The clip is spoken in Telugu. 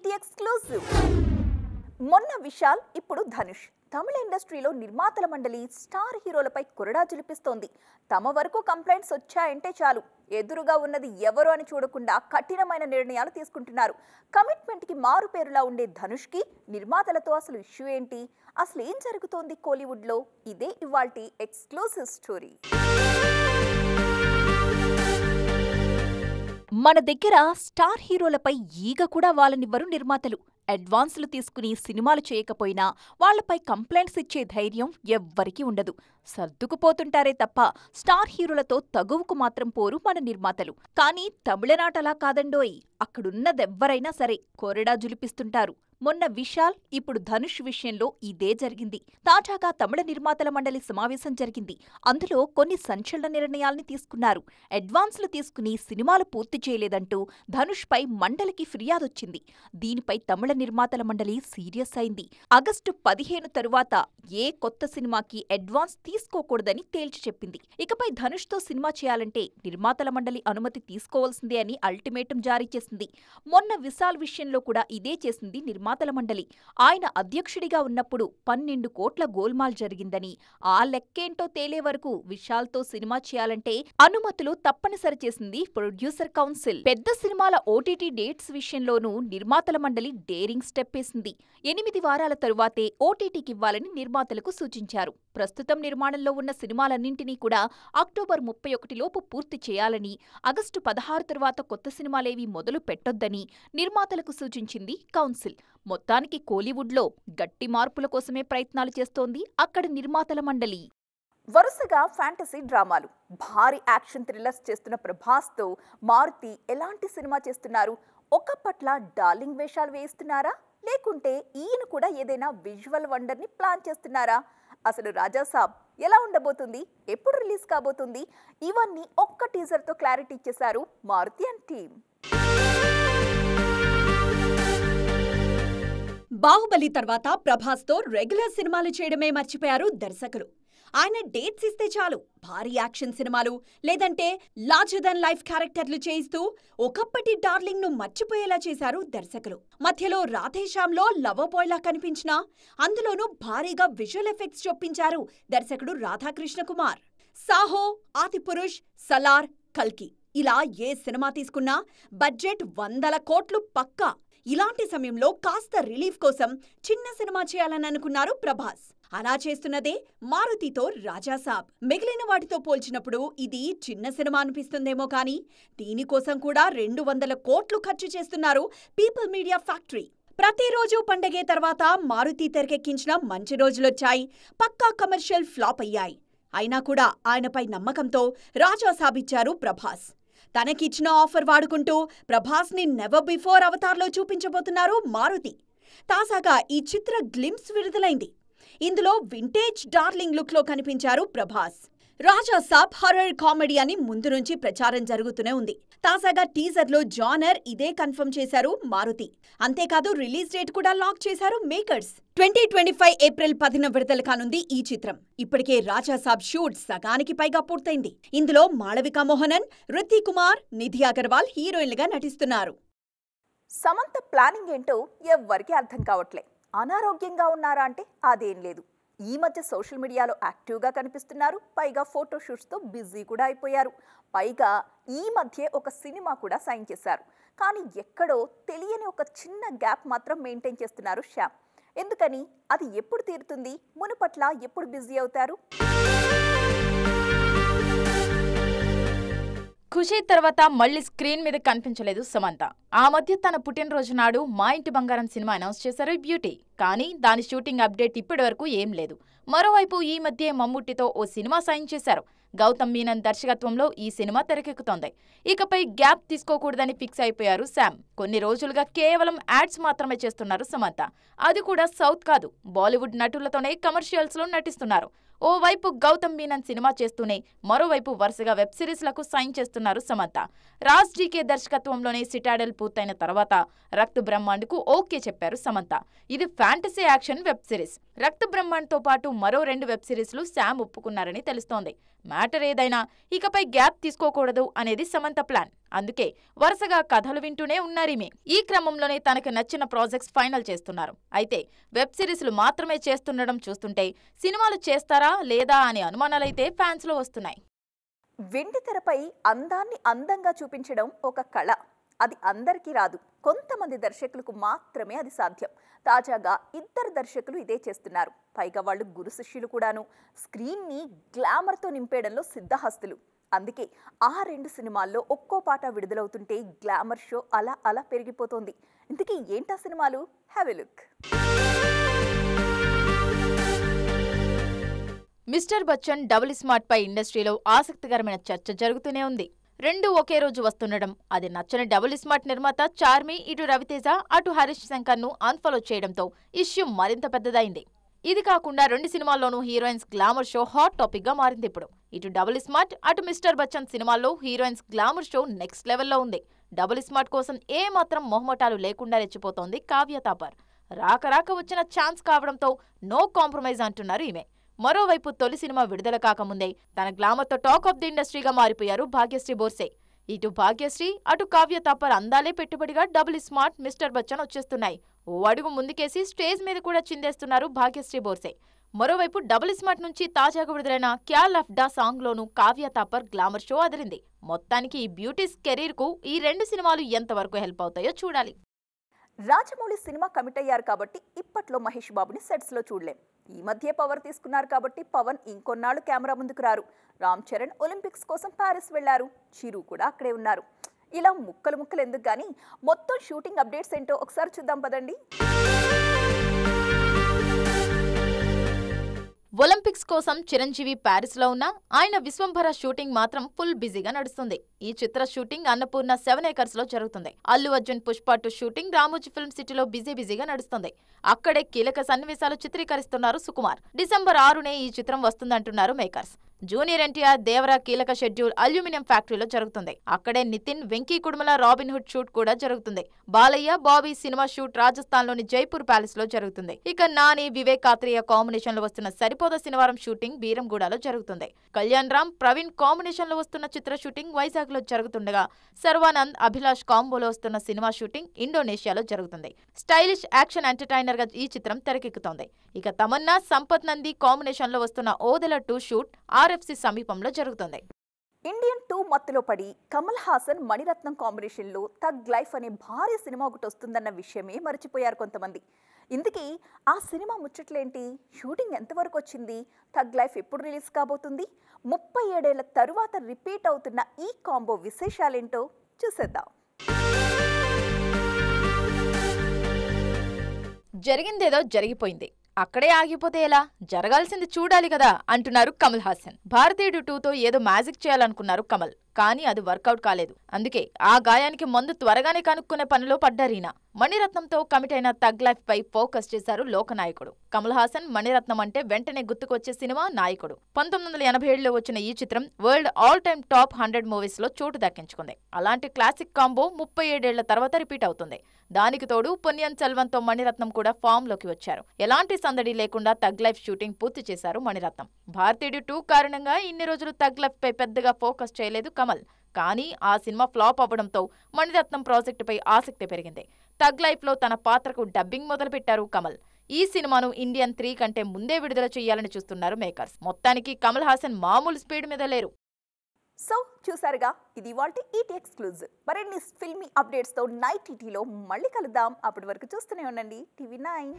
ఈటీ ఎక్స్క్లూజివ్ మొన్న విశాల్ ఇప్పుడు ధనుష్ తమిళ ఇండస్ట్రీలో నిర్మాతల మండలి స్టార్ హీరోలపై కొరడా జులిపిస్తోంది తమ వరకు కంప్లైంట్స్ వచ్చాయంటే చాలు ఎదురుగా ఉన్నది ఎవరు అని చూడకుండా కఠినమైన నిర్ణయాలు తీసుకుంటున్నారు కమిట్మెంట్కి మారు పేరులా ఉండే ధనుష్కి నిర్మాతలతో అసలు ఇష్యూ ఏంటి అసలు ఏం జరుగుతోంది కోలీవుడ్లో ఇదే ఇవాల్టి ఎక్స్క్లూసివ్ స్టోరీ మన దగ్గర స్టార్ హీరోలపై ఈగ కూడా వాళ్ళనివ్వరు నిర్మాతలు అడ్వాన్సులు తీసుకుని సినిమాలు చేయకపోయినా వాళ్లపై కంప్లైంట్స్ ఇచ్చే ధైర్యం ఎవ్వరికీ ఉండదు సర్దుకుపోతుంటారే తప్ప స్టార్ హీరోలతో తగువుకు మాత్రం పోరు మన నిర్మాతలు కానీ తమిళనాటలా కాదండోయ్ కాదండోయ్ అక్కడున్నదెవ్వరైనా సరే కొరడా జులిపిస్తుంటారు మొన్న విశాల్ ఇప్పుడు ధనుష్ విషయంలో ఇదే జరిగింది తాజాగా తమిళ నిర్మాతల మండలి సమావేశం జరిగింది అందులో కొన్ని సంచలన నిర్ణయాల్ని తీసుకున్నారు అడ్వాన్స్లు తీసుకుని సినిమాలు పూర్తి చేయలేదంటూ ధనుష్పై మండలికి ఫిర్యాదొచ్చింది దీనిపై తమిళ నిర్మాతల మండలి సీరియస్ అయింది ఆగస్టు పదిహేను తరువాత ఏ కొత్త సినిమాకి అడ్వాన్స్ తీసుకోకూడదని తేల్చి చెప్పింది ఇకపై ధనుష్తో సినిమా చేయాలంటే నిర్మాతల మండలి అనుమతి తీసుకోవాల్సిందే అని అల్టిమేటం జారీ చేసింది మొన్న విశాల్ విషయంలో కూడా ఇదే చేసింది నిర్మాత నిర్మాతల మండలి ఆయన అధ్యక్షుడిగా ఉన్నప్పుడు పన్నెండు కోట్ల గోల్మాల్ జరిగిందని ఆ లెక్కేంటో తేలే వరకు విశాల్తో సినిమా చేయాలంటే అనుమతులు తప్పనిసరి చేసింది ప్రొడ్యూసర్ కౌన్సిల్ పెద్ద సినిమాల ఓటీటీ డేట్స్ విషయంలోనూ నిర్మాతల మండలి డేరింగ్ స్టెప్ వేసింది ఎనిమిది వారాల తరువాతే ఓటీటీకివ్వాలని నిర్మాతలకు సూచించారు ప్రస్తుతం నిర్మాణంలో ఉన్న సినిమాలన్నింటినీ కూడా అక్టోబర్ ముప్పై ఒకటిలోపు పూర్తి చేయాలని ఆగస్టు పదహారు తర్వాత కొత్త సినిమాలేవి మొదలు పెట్టొద్దని నిర్మాతలకు సూచించింది కౌన్సిల్ మొత్తానికి కోలీవుడ్లో గట్టి మార్పుల కోసమే ప్రయత్నాలు చేస్తోంది అక్కడ నిర్మాతల మండలి వరుసగా ఫ్యాంటసీ డ్రామాలు భారీ యాక్షన్ థ్రిల్లర్స్ చేస్తున్న ప్రభాస్తో మారుతి ఎలాంటి సినిమా చేస్తున్నారు ఒక పట్ల డార్లింగ్ వేషాలు వేయిస్తున్నారా లేకుంటే ఈయన కూడా ఏదైనా విజువల్ వండర్ని ప్లాన్ చేస్తున్నారా అసలు రాజాసాబ్ ఎలా ఉండబోతుంది ఎప్పుడు రిలీజ్ కాబోతుంది ఇవన్నీ ఒక్క టీజర్తో క్లారిటీ ఇచ్చేశారు మారుతి అండ్ టీమ్ బాహుబలి తర్వాత ప్రభాస్తో రెగ్యులర్ సినిమాలు చేయడమే మర్చిపోయారు దర్శకులు ఆయన డేట్స్ ఇస్తే చాలు భారీ యాక్షన్ సినిమాలు లేదంటే లార్జర్ దన్ లైఫ్ క్యారెక్టర్లు చేయిస్తూ ఒకప్పటి డార్లింగ్ ను మర్చిపోయేలా చేశారు దర్శకులు మధ్యలో రాధేశ్యామ్లో లవ్ బాయ్లా కనిపించినా అందులోనూ భారీగా విజువల్ ఎఫెక్ట్స్ చొప్పించారు దర్శకుడు రాధాకృష్ణ కుమార్ సాహో ఆతిపురుష్ సలార్ కల్కి ఇలా ఏ సినిమా తీసుకున్నా బడ్జెట్ వందల కోట్లు పక్కా ఇలాంటి సమయంలో కాస్త రిలీఫ్ కోసం చిన్న సినిమా చేయాలని అనుకున్నారు ప్రభాస్ అలా చేస్తున్నదే మారుతితో రాజాసాబ్ మిగిలిన వాటితో పోల్చినప్పుడు ఇది చిన్న సినిమా అనిపిస్తుందేమో కానీ దీనికోసం కూడా రెండు వందల కోట్లు ఖర్చు చేస్తున్నారు పీపుల్ మీడియా ఫ్యాక్టరీ ప్రతిరోజు పండగే తర్వాత మారుతి తెరకెక్కించిన మంచి రోజులొచ్చాయి పక్కా కమర్షియల్ ఫ్లాప్ అయ్యాయి అయినా కూడా ఆయనపై నమ్మకంతో రాజాసాబ్ ఇచ్చారు ప్రభాస్ తనకిచ్చిన ఆఫర్ వాడుకుంటూ ప్రభాస్ని నెవర్ బిఫోర్ అవతార్లో చూపించబోతున్నారు మారుతి తాజాగా ఈ చిత్ర గ్లిమ్స్ విడుదలైంది ఇందులో వింటేజ్ డార్లింగ్ లుక్లో కనిపించారు ప్రభాస్ రాజా సాబ్ హర్రర్ కామెడీ అని ముందు నుంచి ప్రచారం జరుగుతూనే ఉంది తాజాగా టీజర్ లో జానర్ ఇదే కన్ఫర్మ్ చేశారు మారుతి అంతేకాదు రిలీజ్ డేట్ కూడా లాక్ చేశారు makers twenty twenty five April పదిన విడుదల కానుంది ఈ చిత్రం ఇప్పటికే రాజాసాబ్ షూట్ సగానికి పైగా పూర్తయింది ఇందులో మాళవికా మోహనన్ రిత్తి కుమార్ నిధి అగర్వాల్ హీరోయిన్లుగా నటిస్తున్నారు సమంత ప్లానింగ్ ఏంటో ఎవ్వరికీ అర్థం కావట్లే అనారోగ్యంగా ఉన్నారా అంటే అదేం లేదు ఈ మధ్య సోషల్ మీడియాలో యాక్టివ్గా కనిపిస్తున్నారు పైగా ఫోటోషూట్స్తో బిజీ కూడా అయిపోయారు పైగా ఈ మధ్య ఒక సినిమా కూడా సైన్ చేశారు కానీ ఎక్కడో తెలియని ఒక చిన్న గ్యాప్ మాత్రం మెయింటైన్ చేస్తున్నారు శ్యామ్ ఎందుకని అది ఎప్పుడు తీరుతుంది మునుపట్ల ఎప్పుడు బిజీ అవుతారు ఖుషీ తర్వాత మళ్ళీ స్క్రీన్ మీద కనిపించలేదు సమంత ఆ మధ్య తన పుట్టినరోజు నాడు మా ఇంటి బంగారం సినిమా అనౌన్స్ చేశారు బ్యూటీ కానీ దాని షూటింగ్ అప్డేట్ ఇప్పటి వరకు ఏం లేదు మరోవైపు ఈ మధ్య మమ్ముట్టితో ఓ సినిమా సైన్ చేశారు గౌతమ్ మీనన్ దర్శకత్వంలో ఈ సినిమా తెరకెక్కుతోంది ఇకపై గ్యాప్ తీసుకోకూడదని ఫిక్స్ అయిపోయారు శామ్ కొన్ని రోజులుగా కేవలం యాడ్స్ మాత్రమే చేస్తున్నారు సమంత అది కూడా సౌత్ కాదు బాలీవుడ్ నటులతోనే కమర్షియల్స్ లో నటిస్తున్నారు ఓవైపు గౌతమ్ మీనన్ సినిమా చేస్తూనే మరోవైపు వరుసగా వెబ్ సిరీస్లకు సైన్ చేస్తున్నారు సమంత రాజ్ డీకే దర్శకత్వంలోనే సిటాడెల్ పూర్తయిన తర్వాత రక్త్ బ్రహ్మాండ్కు ఓకే చెప్పారు సమంత ఇది fantasy action web series Rakt బ్రహ్మాండ్తో పాటు మరో రెండు వెబ్ సిరీస్లు శామ్ ఒప్పుకున్నారని తెలుస్తోంది మ్యాటర్ ఏదైనా ఇకపై గ్యాప్ తీసుకోకూడదు అనేది సమంత ప్లాన్ అందుకే వరుసగా కథలు వింటూనే ఉన్నారీమే ఈ క్రమంలోనే తనకు నచ్చిన ప్రాజెక్ట్స్ ఫైనల్ చేస్తున్నారు అయితే వెబ్ సిరీస్లు మాత్రమే చేస్తుండడం చూస్తుంటే సినిమాలు చేస్తారా లేదా అనే అనుమానాలైతే ఫ్యాన్స్లో వస్తున్నాయి వెండి తెరపై అందాన్ని అందంగా చూపించడం ఒక కళ అది అందరికీ రాదు కొంతమంది దర్శకులకు మాత్రమే అది సాధ్యం తాజాగా ఇద్దరు దర్శకులు ఇదే చేస్తున్నారు పైగా వాళ్ళు గురు శిష్యులు కూడాను స్క్రీన్ని గ్లామర్తో నింపేయడంలో సిద్ధహస్తులు అందుకే ఆ రెండు సినిమాల్లో ఒక్కో పాట విడుదలవుతుంటే గ్లామర్ షో అలా అలా పెరిగిపోతోంది ఇంతకీ ఏంటా సినిమాలు have a look mister Bachchan double smart పై ఇండస్ట్రీలో ఆసక్తికరమైన చర్చ జరుగుతూనే ఉంది రెండు ఒకే రోజు వస్తుండడం అది నచ్చని డబుల్ స్మార్ట్ నిర్మాత చార్మి ఇటు రవితేజ అటు హరీష్ శంకర్ ను అన్ఫాలో చేయడంతో ఇష్యూ మరింత పెద్దదైంది ఇది కాకుండా రెండు సినిమాల్లోనూ heroines glamour show hot topic గా మారింది ఇప్పుడు ఇటు డబుల్ స్మార్ట్ అటు మిస్టర్ బచ్చన్ సినిమాల్లో హీరోయిన్స్ గ్లామర్ షో నెక్స్ట్ లెవెల్లో ఉంది డబుల్ స్మార్ట్ కోసం ఏ మాత్రం మొహమటాలు లేకుండా రెచ్చిపోతోంది కావ్య తాపర్ రాక రాక వచ్చిన ఛాన్స్ కావడంతో నో కాంప్రమైజ్ అంటున్నారు ఈమె మరోవైపు తొలి సినిమా విడుదల కాకముందే తన గ్లామర్తో టాక్ ఆఫ్ ది ఇండస్ట్రీగా మారిపోయారు భాగ్యశ్రీ బోర్సే ఇటు భాగ్యశ్రీ అటు కావ్య తాపర్ అందాలే పెట్టుబడిగా డబుల్ స్మార్ట్ మిస్టర్ బచ్చన్ వచ్చేస్తున్నాయి ఓ అడుగు ముందుకేసి స్టేజ్ మీద కూడా చిందేస్తున్నారు భాగ్యశ్రీ బోర్సే మరోవైపు డబుల్ స్మార్ట్ నుంచి తాజాగా విడుదలైన డా సాంగ్ సాంగ్లోనూ కావ్య తాపర్ గ్లామర్ షో అదిరింది మొత్తానికి ఈ బ్యూటీస్ కెరీర్కు ఈ రెండు సినిమాలు ఎంతవరకు హెల్ప్ అవుతాయో చూడాలి రాజమౌళి సినిమా కమిట్ అయ్యారు కాబట్టి ఇప్పట్లో మహేష్ బాబుని సెట్స్లో చూడలేం ఈ మధ్య పవర్ తీసుకున్నారు కాబట్టి పవన్ ఇంకొన్నాళ్ళు కెమెరా ముందుకు రారు రామ్ చరణ్ ఒలింపిక్స్ కోసం ప్యారిస్ వెళ్లారు చిరు కూడా అక్కడే ఉన్నారు ఇలా ముక్కలు ముక్కలు ఎందుకు కానీ మొత్తం షూటింగ్ అప్డేట్స్ ఏంటో ఒకసారి చూద్దాం పదండి ఒలింపిక్స్ కోసం చిరంజీవి ప్యారిస్లో ఉన్నా ఆయన విశ్వంభర షూటింగ్ మాత్రం ఫుల్ బిజీగా నడుస్తుంది ఈ చిత్ర షూటింగ్ అన్నపూర్ణ సెవెన్ ఏకర్స్ లో జరుగుతుంది Allu Arjun Pushpa two shooting Ramoji film సిటీలో బిజీ బిజీగా నడుస్తుంది అక్కడే కీలక సన్నివేశాలు చిత్రీకరిస్తున్నారు సుకుమార్ డిసెంబర్ ఆరునే ఈ చిత్రం వస్తుందంటున్నారు మేకర్స్ జూనియర్ ఎన్టీఆర్ దేవరా కీలక షెడ్యూల్ అల్యూమినియం ఫ్యాక్టరీలో జరుగుతుంది అక్కడే నితిన్ వెంకీ కుడుమల రాబిన్హుడ్ షూట్ కూడా జరుగుతుంది బాలయ్య బాబీ సినిమా షూట్ రాజస్థాన్ లోని జైపూర్ ప్యాలెస్ లో జరుగుతుంది ఇక నాని వివేక్ ఆత్రేయ కాంబినేషన్ లో వస్తున్న సరిపోద శనివారం షూటింగ్ బీరంగూడలో జరుగుతుంది కళ్యాణ్ రామ్ ప్రవీణ్ కాంబినేషన్ లో వస్తున్న చిత్ర షూటింగ్ వైజాగ్ బ్యాంకాక్లో జరుగుతుండగా సర్వానంద్ అభిలాష్ కాంబోలో వస్తున్న సినిమా షూటింగ్ ఇండోనేషియాలో జరుగుతుంది స్టైలిష్ యాక్షన్ ఎంటర్టైనర్ గా ఈ చిత్రం తెరకెక్కుతోంది ఇక తమన్నా సంపత్ నంది కాంబినేషన్లో వస్తున్న ఓదెల టూ షూట్ ఆర్ఎఫ్సి సమీపంలో జరుగుతుంది ఇండియన్ టూ మత్తులో పడి కమల్ హాసన్ మణిరత్నం కాంబినేషన్లో తగ్ లైఫ్ అనే భారీ సినిమా ఒకటి వస్తుందన్న విషయమే మర్చిపోయారు కొంతమంది ఇందుకీ ఆ సినిమా ముచ్చట్లేంటి షూటింగ్ ఎంతవరకు వచ్చింది థగ్ లైఫ్ ఎప్పుడు రిలీజ్ కాబోతుంది ముప్పై ఏడేళ్ల తరువాత రిపీట్ అవుతున్న ఈ కాంబో విశేషాలేంటో చూసేద్దాం జరిగిందేదో జరిగిపోయింది అక్కడే ఆగిపోతే ఎలా జరగాల్సింది చూడాలి కదా అంటున్నారు కమల్ హాసన్ భారతీయుడు టూతో ఏదో మ్యాజిక్ చేయాలనుకున్నారు కమల్ కానీ అది వర్కౌట్ కాలేదు అందుకే ఆ గాయానికి మందు త్వరగానే కనుక్కునే పనిలో పడ్డారీనా మణిరత్నంతో కమిట్ అయిన తగ్ లైఫ్ పై ఫోకస్ చేశారు లోకనాయకుడు కమల్ హాసన్ మణిరత్నం అంటే వెంటనే గుర్తుకొచ్చే సినిమా నాయకుడు పంతొమ్మిది వందల ఎనభై ఏడులో వచ్చిన ఈ చిత్రం world all time top hundred movies లో చోటు దక్కించుకుంది అలాంటి క్లాసిక్ కాంబో ముప్పై ఏడేళ్ల తర్వాత రిపీట్ అవుతుంది దానికి తోడు సెల్వన్ సెల్వంతో మణిరత్నం కూడా ఫామ్ లోకి వచ్చారు ఎలాంటి సందడి లేకుండా తగ్ లైఫ్ షూటింగ్ పూర్తి చేశారు మణిరత్నం భారతీయుడు టూ కారణంగా ఇన్ని రోజులు తగ్ లైఫ్ పై పెద్దగా ఫోకస్ చేయలేదు కమల్ కానీ ఆ సినిమా ఫ్లాప్ అవ్వడంతో మణిరత్నం ప్రాజెక్టుపై ఆసక్తి పెరిగింది తగ్ లైఫ్లో తన పాత్రకు డబ్బింగ్ మొదలుపెట్టారు కమల్ ఈ సినిమాను ఇండియన్ త్రీ కంటే ముందే విడుదల చేయాలని చూస్తున్నారు మేకర్స్ మొత్తానికి కమల్ హాసన్ మామూలు స్పీడ్ మీద లేరు సో చూసారుగా ఇది వాళ్ళ ఈటీ ఎక్స్క్లూజివ్ మరిన్ని ఫిల్మీ అప్డేట్స్తో నైట్ ఈటీలో e మళ్ళీ కలుద్దాం అప్పటి వరకు చూస్తూనే ఉండండి టీవీ నైన్